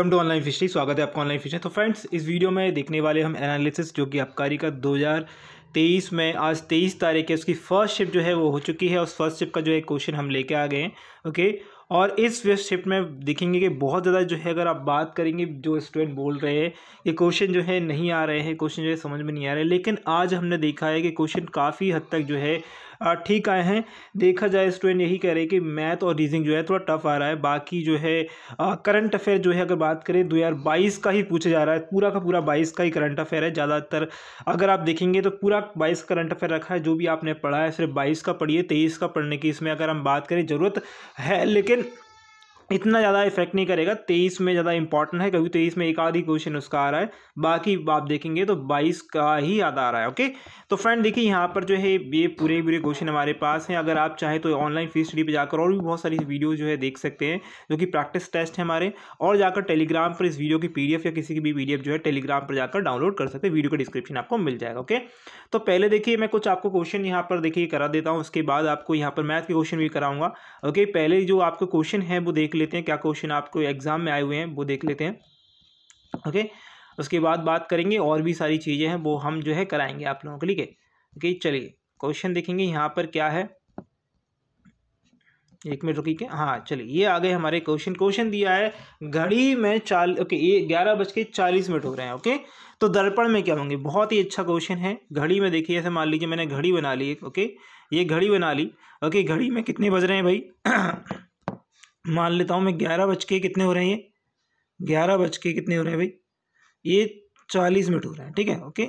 welcome to online fishery स्वागत है आपका ऑनलाइन फिशरी तो फ्रेंड्स इस वीडियो में देखने वाले हम एनालिसिस जो कि आबकारी का 2023 में आज 23 तारीख है उसकी फर्स्ट शिफ्ट जो है वो हो चुकी है उस फर्स्ट शिफ्ट का जो है क्वेश्चन हम लेके आ गए हैं ओके और इस वेस्ट शिफ्ट में देखेंगे कि बहुत ज़्यादा जो है अगर आप बात करेंगे जो स्टूडेंट बोल रहे हैं कि क्वेश्चन जो है नहीं आ रहे हैं क्वेश्चन जो है समझ में नहीं आ रहे लेकिन आज हमने देखा है कि क्वेश्चन काफ़ी हद तक जो है ठीक आए हैं देखा जाए स्टूडेंट यही कह रहे हैं कि मैथ और रीजनिंग जो है थोड़ा टफ आ रहा है बाकी जो है करंट अफेयर जो है अगर बात करें दो हज़ार बाईस का ही पूछा जा रहा है पूरा का पूरा बाईस का ही करंट अफेयर है ज़्यादातर अगर आप देखेंगे तो पूरा बाईस करंट अफेयर रखा है जो भी आपने पढ़ा है सिर्फ बाईस का पढ़िए तेईस का पढ़ने की इसमें अगर हम बात करें ज़रूरत है लेकिन इतना ज़्यादा इफेक्ट नहीं करेगा तेईस में ज़्यादा इंपॉर्टेंट है क्योंकि तेईस में एक आधी क्वेश्चन उसका आ रहा है बाकी आप देखेंगे तो बाईस का ही आधा आ रहा है ओके तो फ्रेंड देखिए यहाँ पर जो है ये पूरे पूरे क्वेश्चन हमारे पास हैं अगर आप चाहे तो ऑनलाइन फीस स्टडी पर जाकर और भी बहुत सारी वीडियो जो है देख सकते हैं जो कि प्रैक्टिस टेस्ट है हमारे और जाकर टेलीग्राम पर इस वीडियो की पी या किसी की भी पी जो है टेलीग्राम पर जाकर डाउनलोड कर सकते हैं वीडियो का डिस्क्रिप्शन आपको मिल जाएगा ओके तो पहले देखिए मैं कुछ आपको क्वेश्चन यहाँ पर देखिए करा देता हूँ उसके बाद आपको यहाँ पर मैथ के क्वेश्चन भी कराऊंगा ओके पहले जो आपको क्वेश्चन है वो देख लेते हैं क्या क्वेश्चन आपको एग्ज़ाम में आए हुए हैं वो देख लेते हैं ओके उसके बाद बात करेंगे और भी सारी चीज़ें हैं वो हम जो है कराएंगे आप लोगों को ठीक है ओके चलिए क्वेश्चन देखेंगे यहाँ पर क्या है एक मिनट रुकी के हाँ चलिए ये आ गए हमारे क्वेश्चन क्वेश्चन दिया है घड़ी में चाल ओके ये ग्यारह बज के चालीस मिनट हो रहे हैं ओके तो दर्पण में क्या होंगे बहुत ही अच्छा क्वेश्चन है घड़ी में देखिए ऐसे मान लीजिए मैंने घड़ी बना ली ओके ये घड़ी बना ली ओके घड़ी में कितने बज रहे हैं भाई मान लेता हूँ मैं ग्यारह बज के कितने हो रहे हैं ये ग्यारह बज के कितने हो रहे हैं भाई ये चालीस मिनट हो रहे हैं ठीक है ओके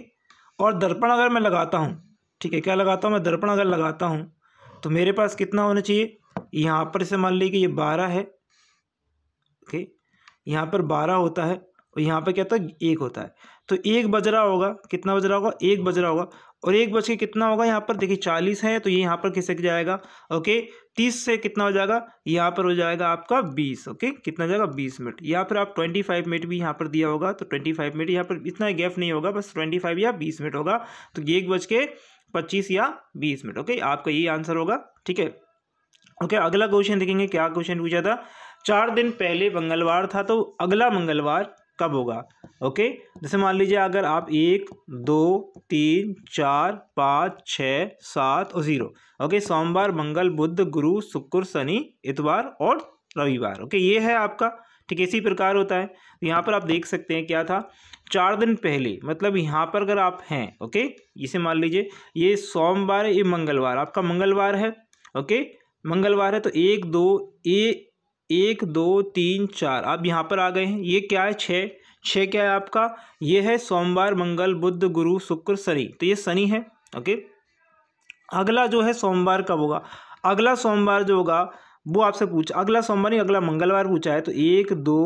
और दर्पण अगर मैं लगाता हूँ ठीक है क्या लगाता हूँ मैं दर्पण अगर लगाता हूँ तो मेरे पास कितना होना चाहिए यहाँ पर से मान लीजिए ये बारह है ओके यहाँ पर बारह होता है और यहाँ पर क्या होता है एक होता है तो एक बज रहा होगा कितना बज रहा होगा एक बज रहा होगा और एक बज के कितना होगा यहाँ पर देखिए चालीस है तो ये यहाँ पर खिसक जाएगा ओके तीस से कितना हो जाएगा यहाँ पर हो जाएगा आपका बीस ओके कितना जाएगा बीस मिनट या फिर आप ट्वेंटी फाइव मिनट भी यहाँ पर दिया होगा तो ट्वेंटी फाइव मिनट यहाँ पर इतना गैप नहीं होगा बस ट्वेंटी फाइव या बीस मिनट होगा तो एक बज के पच्चीस या बीस मिनट ओके आपका ये आंसर होगा ठीक है ओके अगला क्वेश्चन देखेंगे क्या क्वेश्चन पूछा था चार दिन पहले मंगलवार था तो अगला मंगलवार कब होगा ओके जैसे मान लीजिए अगर आप एक दो तीन चार पाँच छः सात और ज़ीरो ओके सोमवार मंगल बुध गुरु शुक्र शनि इतवार और रविवार ओके ये है आपका ठीक है इसी प्रकार होता है तो यहाँ पर आप देख सकते हैं क्या था चार दिन पहले मतलब यहाँ पर अगर आप हैं ओके इसे मान लीजिए ये सोमवार ये मंगलवार आपका मंगलवार है ओके मंगलवार है तो एक दो ए एक दो तीन चार आप यहाँ पर आ गए हैं ये क्या है छः छः क्या है आपका ये है सोमवार मंगल बुद्ध गुरु शुक्र शनि तो ये शनि है ओके अगला जो है सोमवार कब होगा अगला सोमवार जो होगा वो आपसे पूछ अगला सोमवार नहीं अगला मंगलवार पूछा है तो एक दो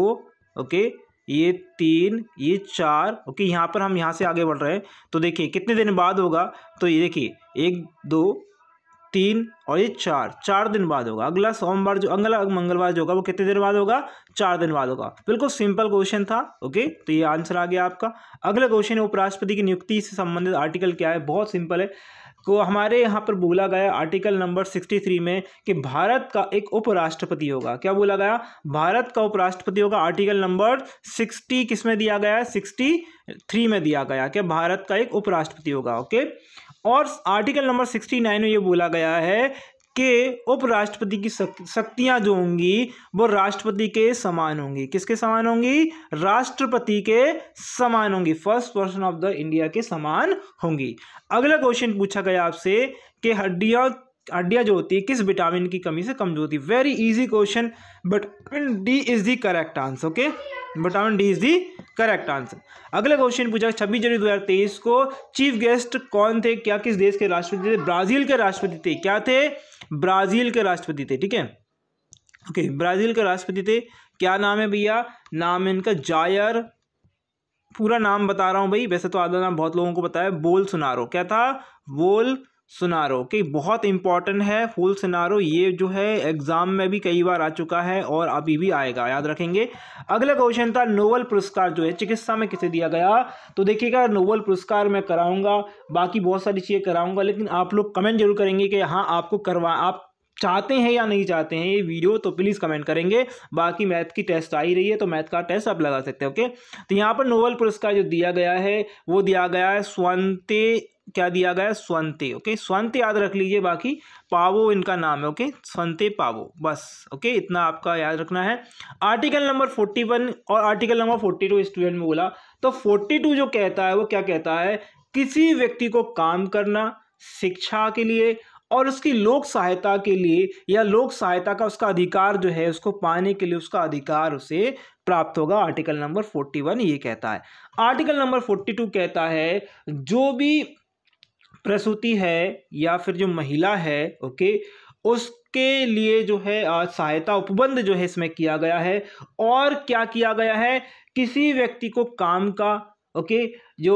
ओके ये तीन ये चार ओके यहाँ पर हम यहाँ से आगे बढ़ रहे हैं तो देखिए कितने दिन बाद होगा तो ये देखिए एक दो तीन और ये चार चार दिन बाद होगा अगला सोमवार जो अगला मंगलवार जो होगा वो कितने दिन बाद होगा चार दिन बाद होगा बिल्कुल सिंपल क्वेश्चन था ओके तो ये आंसर आ गया आपका अगला क्वेश्चन है उपराष्ट्रपति की नियुक्ति से संबंधित आर्टिकल क्या है बहुत सिंपल है को हमारे यहाँ पर बोला गया आर्टिकल नंबर सिक्सटी थ्री में कि भारत का एक उपराष्ट्रपति होगा क्या बोला गया भारत का उपराष्ट्रपति होगा आर्टिकल नंबर सिक्सटी किस में दिया गया है सिक्सटी थ्री में दिया गया कि भारत का एक उपराष्ट्रपति होगा ओके और आर्टिकल नंबर सिक्सटी नाइन में ये बोला गया है कि उपराष्ट्रपति की शक्तियाँ जो होंगी वो राष्ट्रपति के समान होंगी किसके समान होंगी राष्ट्रपति के समान होंगी first person of the India के समान होंगी अगला क्वेश्चन पूछा गया आपसे कि हड्डियां हड्डियाँ जो होती है किस विटामिन की कमी से कमजोर होती है very easy question but D is the correct answer okay vitamin D is the correct answer अगला क्वेश्चन पूछा छब्बीस जनवरी दो हज़ार तेईस को चीफ गेस्ट कौन थे क्या किस देश के राष्ट्रपति थे ब्राज़ील के राष्ट्रपति थे क्या थे ब्राज़ील के राष्ट्रपति थे ठीक है ओके ब्राज़ील के राष्ट्रपति थे क्या नाम है भैया नाम है इनका जायर पूरा नाम बता रहा हूँ भाई वैसे तो आधा नाम बहुत लोगों को बताया बोल सुनारो क्या था बोल सुनारो कि बहुत इंपॉर्टेंट है फुल सुनारो ये जो है एग्ज़ाम में भी कई बार आ चुका है और अभी भी आएगा याद रखेंगे अगला क्वेश्चन था नोबल पुरस्कार जो है चिकित्सा में किसे दिया गया तो देखिएगा नोबल पुरस्कार मैं कराऊंगा बाकी बहुत सारी चीज़ें कराऊंगा लेकिन आप लोग कमेंट जरूर करेंगे कि हाँ आपको करवा आप चाहते हैं या नहीं चाहते हैं ये वीडियो तो प्लीज़ कमेंट करेंगे बाकी मैथ की टेस्ट आ ही रही है तो मैथ का टेस्ट आप लगा सकते हैं ओके तो यहाँ पर नोबल पुरस्कार जो दिया गया है वो दिया गया है स्वंते क्या दिया गया स्वंते ओके स्वंते याद रख लीजिए बाकी पावो इनका नाम है ओके स्वंते पावो बस ओके इतना आपका याद रखना है आर्टिकल नंबर फोर्टी वन और article number forty two student में बोला तो फोर्टी टू जो कहता है वो क्या कहता है किसी व्यक्ति को काम करना शिक्षा के लिए और उसकी लोक सहायता के लिए या लोक सहायता का उसका अधिकार जो है उसको पाने के लिए उसका अधिकार उसे प्राप्त होगा आर्टिकल नंबर फोर्टी वन ये कहता है आर्टिकल नंबर फोर्टी टू कहता है जो भी प्रसूति है या फिर जो महिला है ओके उसके लिए जो है सहायता उपबंध जो है इसमें किया गया है और क्या किया गया है किसी व्यक्ति को काम का ओके जो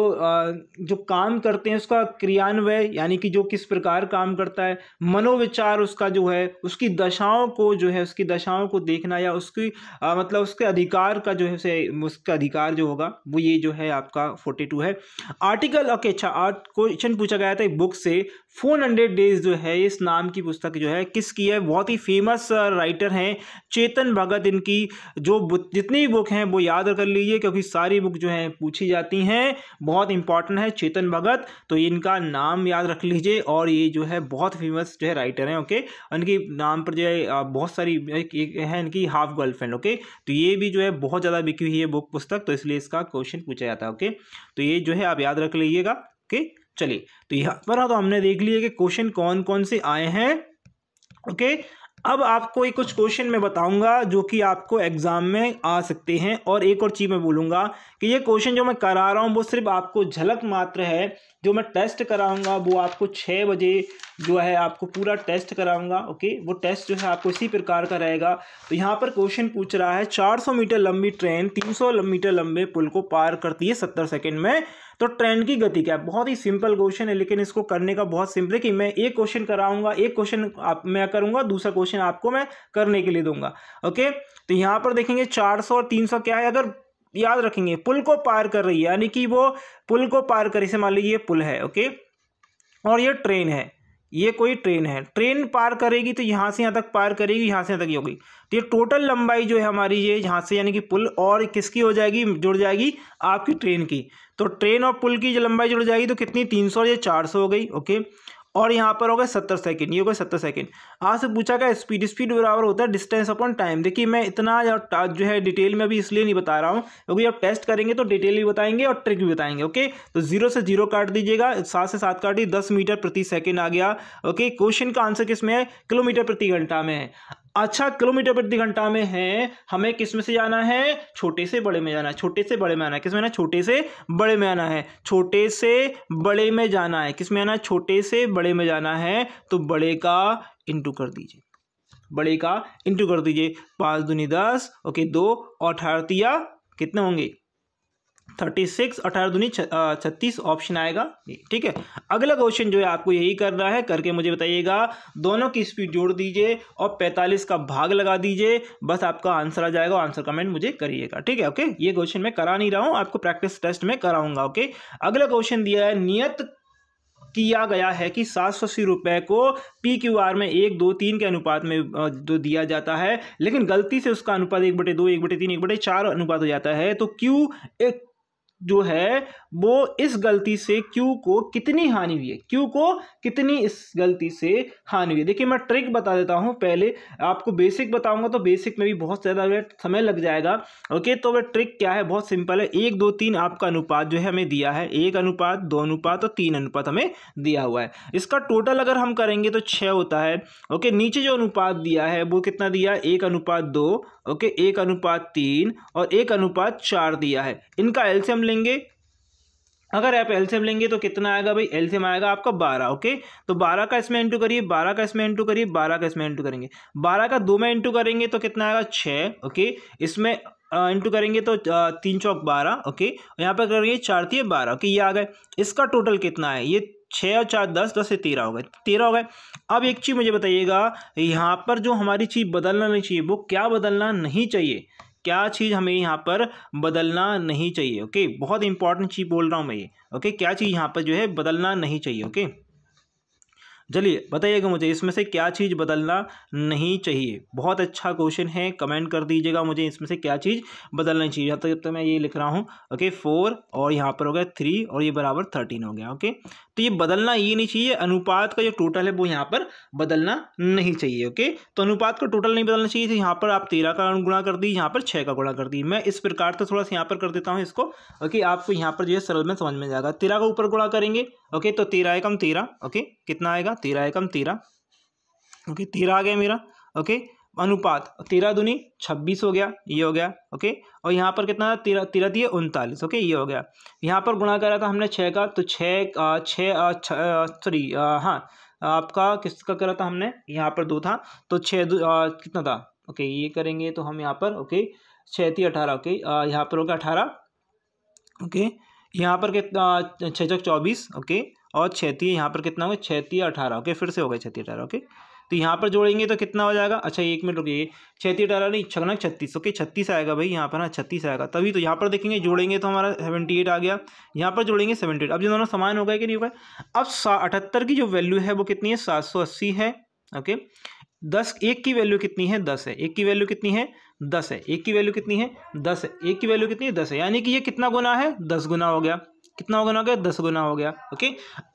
जो काम करते हैं उसका क्रियान्वय यानी कि जो किस प्रकार काम करता है मनोविचार उसका जो है उसकी दशाओं को जो है उसकी दशाओं को देखना या उसकी आ, मतलब उसके अधिकार का जो है उसे उसका अधिकार जो होगा वो ये जो है आपका फोर्टी टू है आर्टिकल ओके अच्छा आर्ट क्वेश्चन पूछा गया था एक बुक से फोर हंड्रेड डेज जो है इस नाम की पुस्तक जो है किसकी है बहुत ही फेमस राइटर हैं चेतन भगत इनकी जो जितनी बुक हैं वो याद कर लीजिए क्योंकि सारी बुक जो हैं पूछी जाती हैं बहुत इंपॉर्टेंट है चेतन भगत तो इनका नाम याद रख लीजिए और ये जो है बहुत फेमस जो है राइटर हैं ओके इनके नाम पर जो है बहुत सारी है इनकी हाफ गर्लफ्रेंड ओके तो ये भी जो है बहुत ज़्यादा बिकी हुई है बुक पुस्तक तो इसलिए इसका क्वेश्चन पूछा जाता है ओके तो ये जो है आप याद रख लीजिएगा ओके चलिए तो यहाँ पर तो हमने देख लिया कि क्वेश्चन कौन कौन से आए हैं ओके अब आपको एक कुछ क्वेश्चन मैं बताऊंगा जो कि आपको एग्ज़ाम में आ सकते हैं और एक और चीज़ मैं बोलूंगा कि ये क्वेश्चन जो मैं करा रहा हूँ वो सिर्फ आपको झलक मात्र है जो मैं टेस्ट कराऊंगा वो आपको छः बजे जो है आपको पूरा टेस्ट कराऊंगा ओके वो टेस्ट जो है आपको इसी प्रकार का रहेगा तो यहाँ पर क्वेश्चन पूछ रहा है चार मीटर लंबी ट्रेन तीन मीटर लंबे पुल को पार करती है सत्तर सेकेंड में तो ट्रेंड की गति क्या है बहुत ही सिंपल क्वेश्चन है लेकिन इसको करने का बहुत सिंपल है कि मैं एक क्वेश्चन कराऊंगा एक क्वेश्चन आप मैं करूंगा दूसरा क्वेश्चन आपको मैं करने के लिए दूंगा ओके तो यहाँ पर देखेंगे चार सौ और तीन सौ क्या है अगर याद रखेंगे पुल को पार कर रही है यानी कि वो पुल को पार कर इसे मान लीजिए पुल है ओके और ये ट्रेन है ये कोई ट्रेन है ट्रेन पार करेगी तो यहाँ से यहाँ तक पार करेगी यहाँ से यहाँ तक ये होगी तो ये टोटल लंबाई जो है हमारी ये यहाँ से यानी कि पुल और किसकी हो जाएगी जुड़ जाएगी आपकी ट्रेन की तो ट्रेन और पुल की जो लंबाई जुड़ जाएगी तो कितनी तीन सौ या ये चार सौ हो गई ओके और यहाँ पर हो गया सत्तर सेकेंड ये हो गए सत्तर सेकेंड आपसे पूछा गया स्पीड स्पीड बराबर होता है डिस्टेंस अपॉन टाइम देखिए मैं इतना जो है डिटेल में अभी इसलिए नहीं बता रहा हूँ क्योंकि तो आप टेस्ट करेंगे तो डिटेल भी बताएंगे और ट्रिक भी बताएंगे ओके तो जीरो से जीरो काट दीजिएगा सात से सात काट दीजिए दस मीटर प्रति सेकेंड आ गया ओके क्वेश्चन का आंसर किस में है किलोमीटर प्रति घंटा में है अच्छा किलोमीटर प्रति घंटा में है हमें किस में से जाना है छोटे से बड़े में जाना है छोटे से बड़े में आना है किस में आना छोटे से बड़े में आना है छोटे से बड़े में जाना है किस में आना छोटे से बड़े में जाना है तो बड़े का इंटू कर दीजिए बड़े का इंटू कर दीजिए पाँच दूनी दस ओके दो और अठारह कितने होंगे थर्टी सिक्स अठारह दूनी छत्तीस ऑप्शन आएगा ठीक है अगला क्वेश्चन जो है आपको यही करना है करके मुझे बताइएगा दोनों की स्पीड जोड़ दीजिए और पैंतालीस का भाग लगा दीजिए बस आपका आंसर आ जाएगा आंसर कमेंट मुझे करिएगा ठीक है ओके ये क्वेश्चन मैं करा नहीं रहा हूँ आपको प्रैक्टिस टेस्ट में कराऊंगा ओके अगला क्वेश्चन दिया है नियत किया गया है कि सात सौ अस्सी रुपये को पी क्यू आर में एक दो तीन के अनुपात में जो दिया जाता है लेकिन गलती से उसका अनुपात एक बटे दो एक बटे तीन एक बटे चार अनुपात हो जाता है तो क्यू एक जो है वो इस गलती से क्यू को कितनी हानि हुई है क्यू को कितनी इस गलती से हानि हुई है देखिए मैं ट्रिक बता देता हूँ पहले आपको बेसिक बताऊंगा तो बेसिक में भी बहुत ज़्यादा समय लग जाएगा ओके तो वह ट्रिक क्या है बहुत सिंपल है एक दो तीन आपका अनुपात जो है हमें दिया है एक अनुपात दो अनुपात और तीन अनुपात हमें दिया हुआ है इसका टोटल अगर हम करेंगे तो छः होता है ओके नीचे जो अनुपात दिया है वो कितना दिया एक अनुपात दो ओके एक अनुपात तीन और एक अनुपात चार दिया है इनका एल्सियम लेंगे अगर आप एल्सियम लेंगे तो कितना आएगा भाई एल्सियम आएगा आपका बारह ओके तो बारह का इसमें इंटू करिए बारह का इसमें इंटू करिए बारह का इसमें इंटू करेंगे बारह का दो में इंटू करेंगे तो कितना आएगा छः ओके इसमें इंटू करेंगे तो तीन चौक बारह ओके यहाँ पर करेंगे चार थी तो बारह ओके ये आ गए इसका टोटल कितना है ये छः और चार दस दस से तेरह हो गए तेरह हो गए अब एक चीज़ मुझे बताइएगा यहाँ पर जो हमारी चीज़ बदलना नहीं चाहिए वो क्या बदलना नहीं चाहिए क्या चीज़ हमें यहाँ पर बदलना नहीं चाहिए ओके बहुत इंपॉर्टेंट चीज़ बोल रहा हूँ मैं ये ओके क्या चीज़ यहाँ पर जो है बदलना नहीं चाहिए ओके चलिए बताइएगा मुझे इसमें से क्या चीज़ बदलना नहीं चाहिए बहुत अच्छा क्वेश्चन है कमेंट कर दीजिएगा मुझे इसमें से क्या चीज़ बदलनी चाहिए तक जब तक मैं ये लिख रहा हूँ ओके फोर और यहाँ पर हो गया थ्री और ये बराबर थर्टीन हो गया ओके तो ये बदलना ये नहीं चाहिए अनुपात का जो टोटल है वो यहाँ पर बदलना नहीं चाहिए ओके तो अनुपात का टोटल नहीं बदलना चाहिए तो यहाँ पर आप तेरह का गुणा कर दी यहाँ पर छः का गुणा कर दी मैं इस प्रकार से थोड़ा सा यहाँ पर कर देता हूँ इसको ओके आपको यहाँ पर जो है सरल में समझ में जाएगा तेरह का ऊपर गुणा करेंगे ओके तो तेरह एकम तेरह ओके कितना आएगा तेरह एकम तेरह ओके तेरह आ गया मेरा ओके अनुपात तेरह दुनी छब्बीस हो गया ये हो गया ओके और यहाँ पर कितना तेरह तेरह दिए उनतालीस ओके ये हो गया यहाँ पर गुणा करा था हमने छः का तो छः छः सॉरी हाँ आपका किसका करा था हमने यहाँ पर दो था तो छः कितना था ओके ये करेंगे तो हम यहाँ पर ओके छः थी अठारह ओके यहाँ पर होगा अठारह ओके यहाँ पर कितना छः चौक चौबीस ओके और छैती यहाँ पर कितना हो गया छैती अठारह ओके फिर से हो गया छैती अठारह ओके तो यहाँ पर जोड़ेंगे तो कितना हो जाएगा अच्छा एक मिनट रुकिए छत्तीस अठारह नहीं छगना छत्तीस ओके छत्तीस आएगा भाई यहाँ पर ना छत्तीस आएगा तभी तो यहाँ पर देखेंगे जोड़ेंगे तो हमारा सेवेंटी एट आ गया यहाँ पर जोड़ेंगे सेवेंटी एट अब जो दोनों समान हो गए कि नहीं होगा अब अठहत्तर की जो वैल्यू है वो कितनी है सात सौ अस्सी है ओके दस एक की वैल्यू कितनी है दस है एक की वैल्यू कितनी है दस है एक की वैल्यू कितनी है दस है एक की वैल्यू कितनी है दस है यानी कि ये कितना गुना है दस गुना हो गया कितना गुना हो गया दस गुना हो गया ओके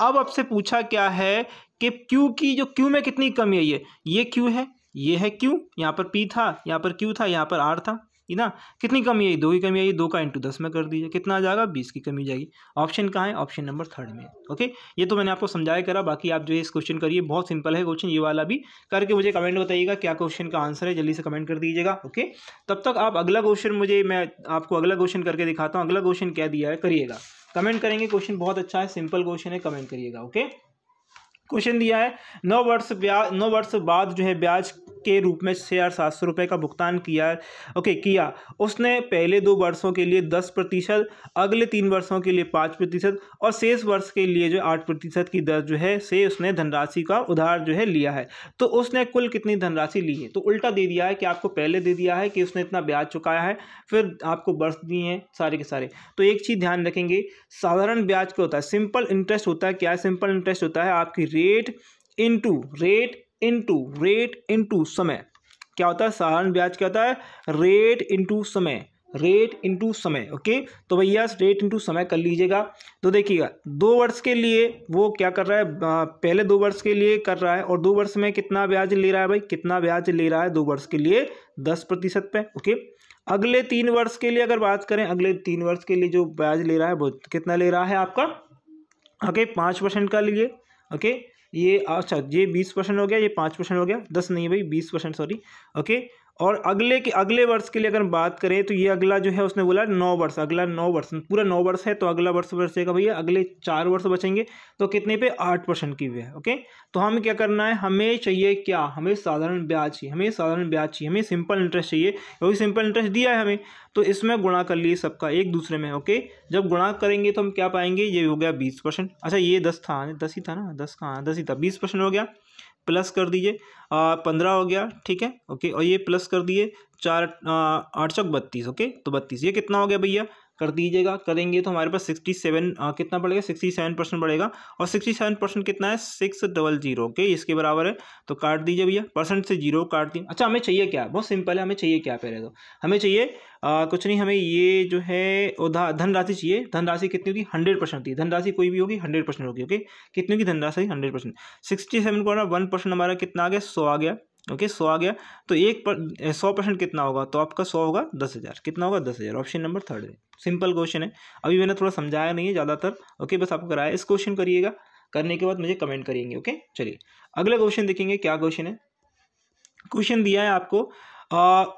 अब आपसे पूछा क्या है कि क्यू की जो क्यू में कितनी कमी आई है ये क्यू है ये है क्यू यहाँ पर पी था यहाँ पर क्यू था यहाँ पर आर था ये ना कितनी कमी आई दो की कमी आई दो का इंटू दस में कर दीजिए कितना आ जाएगा बीस की कमी जाएगी ऑप्शन कहाँ है ऑप्शन नंबर थर्ड में ओके ये तो मैंने आपको समझाया करा बाकी आप जो इस क्वेश्चन करिए बहुत सिंपल है क्वेश्चन ये वाला भी करके मुझे कमेंट बताइएगा क्या क्वेश्चन का आंसर है जल्दी से कमेंट कर दीजिएगा ओके तब तक आप अगला क्वेश्चन मुझे मैं आपको अगला क्वेश्चन करके दिखाता हूँ अगला क्वेश्चन क्या दिया है करिएगा कमेंट करेंगे क्वेश्चन बहुत अच्छा है सिंपल क्वेश्चन है कमेंट करिएगा ओके क्वेश्चन दिया है नौ वर्ष ब्याज नौ वर्ष बाद जो है ब्याज के रूप में छः हज़ार सात सौ रुपये का भुगतान किया ओके किया उसने पहले दो वर्षों के लिए दस प्रतिशत अगले तीन वर्षों के लिए पाँच प्रतिशत और शेष वर्ष के लिए जो आठ प्रतिशत की दर जो है से उसने धनराशि का उधार जो है लिया है तो उसने कुल कितनी धनराशि ली है तो उल्टा दे दिया है कि आपको पहले दे दिया है कि उसने इतना ब्याज चुकाया है फिर आपको वर्ष दिए हैं सारे के सारे तो एक चीज़ ध्यान रखेंगे साधारण ब्याज क्या होता है सिंपल इंटरेस्ट होता है क्या सिंपल इंटरेस्ट होता है आपकी rate into rate into rate into समय क्या होता है साधारण ब्याज क्या होता है रेट इंटू समय रेट इंटू समय ओके तो भैया रेट इंटू समय कर लीजिएगा तो देखिएगा दो वर्ष के लिए वो क्या कर रहा है पहले दो वर्ष के लिए कर रहा है और दो वर्ष में कितना ब्याज ले रहा है भाई कितना ब्याज ले रहा है दो वर्ष के लिए दस प्रतिशत पे ओके अगले तीन वर्ष के लिए अगर बात करें अगले तीन वर्ष के लिए जो ब्याज ले रहा है वो कितना ले रहा है आपका ओके पाँच परसेंट का लिए ओके ये अच्छा ये बीस परसेंट हो गया ये पाँच परसेंट हो गया दस नहीं है भाई बीस परसेंट सॉरी ओके और अगले के अगले वर्ष के लिए अगर बात करें तो ये अगला जो है उसने बोला नौ वर्ष अगला नौ वर्ष पूरा नौ वर्ष है तो अगला वर्ष बचेगा भैया अगले चार वर्ष बचेंगे तो कितने पे आठ परसेंट की है ओके तो हमें क्या करना है हमें चाहिए क्या हमें साधारण ब्याज चाहिए हमें साधारण ब्याज चाहिए हमें सिंपल इंटरेस्ट चाहिए वही सिंपल इंटरेस्ट दिया है हमें तो इसमें गुणा कर लिए सबका एक दूसरे में ओके जब गुणा करेंगे तो हम क्या पाएंगे ये हो गया बीस परसेंट अच्छा ये दस था हाँ, दस ही था ना दस कहाँ दस ही था बीस परसेंट हो गया प्लस कर दीजिए पंद्रह हो गया ठीक है ओके और ये प्लस कर दिए चार आठ सौ बत्तीस ओके तो बत्तीस ये कितना हो गया भैया कर दीजिएगा करेंगे तो हमारे पास सिक्सटी सेवन कितना बढ़ेगा सिक्सटी सेवन परसेंट बढ़ेगा और सिक्सटी सेवन परसेंट कितना है सिक्स डबल जीरो ओके इसके बराबर है तो काट दीजिए भैया परसेंट से जीरो काट दी अच्छा हमें चाहिए क्या बहुत सिंपल है हमें चाहिए क्या पहले तो हमें चाहिए आ, कुछ नहीं हमें ये जो है धनराशि चाहिए धनराशि कितनी होगी हंड्रेड परसेंट थी धनराशि कोई भी होगी हंड्रेड परसेंट होगी ओके कितनी होगी धनराशि हंड्रेड परसेंट सिक्सटी सेवन को वन परसेंट हमारा कितना आ गया सौ आ गया ओके सौ आ गया तो एक पर सौ परसेंट कितना होगा तो आपका सौ होगा दस हज़ार कितना होगा दस हज़ार ऑप्शन नंबर थर्ड है सिंपल क्वेश्चन है अभी मैंने थोड़ा समझाया नहीं है ज़्यादातर ओके बस आपको कराया इस क्वेश्चन करिएगा करने के बाद मुझे कमेंट करेंगे ओके चलिए अगला क्वेश्चन देखेंगे क्या क्वेश्चन है क्वेश्चन दिया है आपको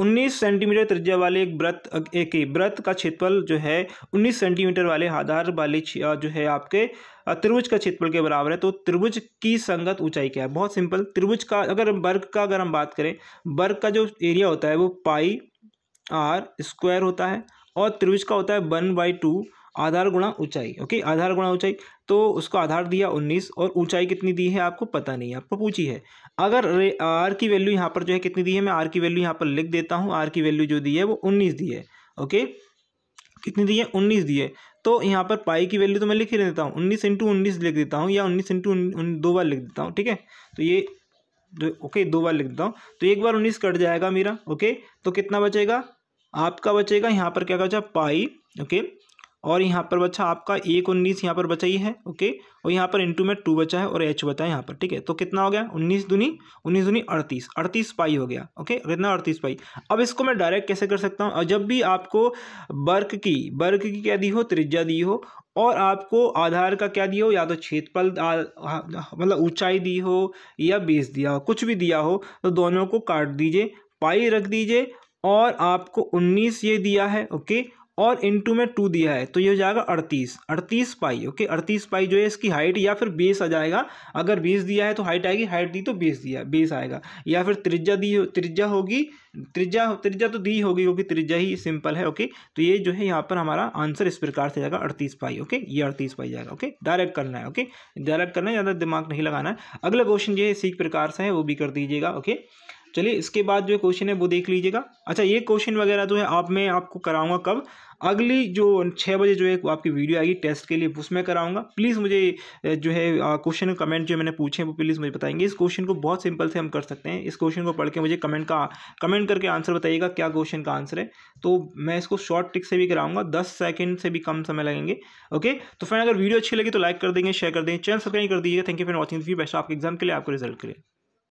उन्नीस सेंटीमीटर त्रिज्या वाले एक व्रत एक व्रत का क्षेत्रफल जो है उन्नीस सेंटीमीटर वाले आधार वाले जो है आपके त्रिभुज का क्षेत्रफल के बराबर है तो त्रिभुज की संगत ऊंचाई क्या है बहुत सिंपल त्रिभुज का अगर वर्ग का अगर हम बात करें वर्ग का जो एरिया होता है वो पाई आर स्क्वायर होता है और त्रिभुज का होता है वन बाई टू आधार गुणा ऊंचाई ओके आधार गुणा ऊंचाई तो उसको आधार दिया उन्नीस और ऊंचाई कितनी दी है आपको पता नहीं है आपको पूछी है अगर आर की वैल्यू यहाँ पर जो है कितनी दी है मैं आर की वैल्यू यहाँ पर लिख देता हूँ आर की वैल्यू जो दी है वो उन्नीस दी है ओके कितनी दी है उन्नीस दी है तो यहाँ पर पाई की वैल्यू तो मैं लिख ही देता हूँ उन्नीस इंटू उन्नीस लिख देता हूँ या उन्नीस इंटू दो बार लिख देता हूँ ठीक है तो ये दो, ओके दो बार लिख देता हूँ तो एक बार उन्नीस कट जाएगा मेरा ओके तो कितना बचेगा आपका बचेगा यहाँ पर क्या बचा पाई ओके और यहाँ पर बच्चा आपका एक उन्नीस यहाँ पर बचा ही है ओके और यहाँ पर इंटू में टू बचा है और एच बचा है यहाँ पर ठीक है तो कितना हो गया उन्नीस दुनी उन्नीस दुनी अड़तीस अड़तीस पाई हो गया ओके कितना अड़तीस पाई अब इसको मैं डायरेक्ट कैसे कर सकता हूँ और जब भी आपको वर्क की वर्क की क्या दी हो त्रिज्या दी हो और आपको आधार का क्या दिया हो या तो क्षेत्रफल मतलब ऊंचाई दी हो या बेस दिया हो कुछ भी दिया हो तो दोनों को काट दीजिए पाई रख दीजिए और आपको 19 ये दिया है ओके और इंटू में टू दिया है तो ये हो जाएगा अड़तीस अड़तीस पाई ओके अड़तीस पाई जो है इसकी हाइट या फिर बेस आ जाएगा अगर बेस दिया है तो हाइट आएगी हाइट दी तो बेस दिया बेस आएगा या फिर त्रिज्या दी त्रिज्या होगी त्रिज्या त्रिज्या तो दी होगी क्योंकि त्रिज्या ही सिंपल है ओके तो ये जो है यहाँ पर हमारा आंसर इस प्रकार से जाएगा अड़तीस पाई ओके ये अड़तीस पाई जाएगा ओके डायरेक्ट करना है ओके डायरेक्ट करना है ज़्यादा दिमाग नहीं लगाना है अगला क्वेश्चन जो है इसी प्रकार से है वो भी कर दीजिएगा ओके चलिए इसके बाद जो क्वेश्चन है वो देख लीजिएगा अच्छा ये क्वेश्चन वगैरह जो है आप मैं आपको कराऊंगा कब अगली जो छः बजे जो है आपकी वीडियो आएगी टेस्ट के लिए उसमें कराऊंगा प्लीज़ मुझे जो है क्वेश्चन कमेंट जो मैंने पूछे हैं वो प्लीज़ मुझे बताएंगे इस क्वेश्चन को बहुत सिंपल से हम कर सकते हैं इस क्वेश्चन को पढ़ के मुझे कमेंट का कमेंट करके आंसर बताइएगा क्या क्वेश्चन का आंसर है तो मैं इसको शॉर्ट ट्रिक से भी कराऊंगा दस सेकेंड से भी कम समय लगेंगे ओके तो फ्रेंड अगर वीडियो अच्छी लगी तो लाइक कर देंगे शेयर कर देंगे चैनल सब्सक्राइब कर दीजिएगा thank you for watching best आपके एग्जाम के लिए आपके रिजल्ट के लिए